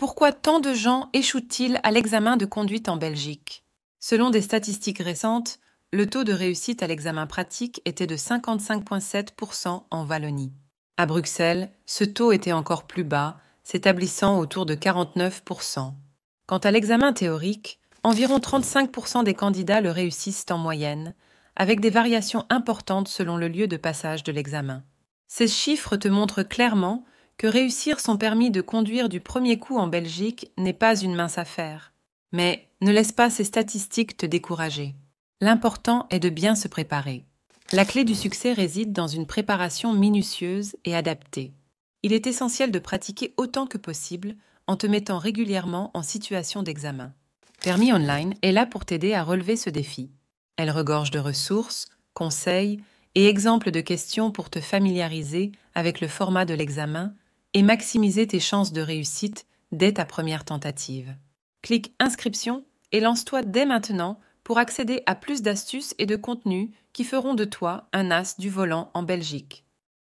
Pourquoi tant de gens échouent-ils à l'examen de conduite en Belgique Selon des statistiques récentes, le taux de réussite à l'examen pratique était de 55,7% en Wallonie. À Bruxelles, ce taux était encore plus bas, s'établissant autour de 49%. Quant à l'examen théorique, environ 35% des candidats le réussissent en moyenne, avec des variations importantes selon le lieu de passage de l'examen. Ces chiffres te montrent clairement que réussir son permis de conduire du premier coup en Belgique n'est pas une mince affaire. Mais ne laisse pas ces statistiques te décourager. L'important est de bien se préparer. La clé du succès réside dans une préparation minutieuse et adaptée. Il est essentiel de pratiquer autant que possible en te mettant régulièrement en situation d'examen. Permis Online est là pour t'aider à relever ce défi. Elle regorge de ressources, conseils et exemples de questions pour te familiariser avec le format de l'examen et maximiser tes chances de réussite dès ta première tentative. Clique Inscription et lance-toi dès maintenant pour accéder à plus d'astuces et de contenus qui feront de toi un as du volant en Belgique.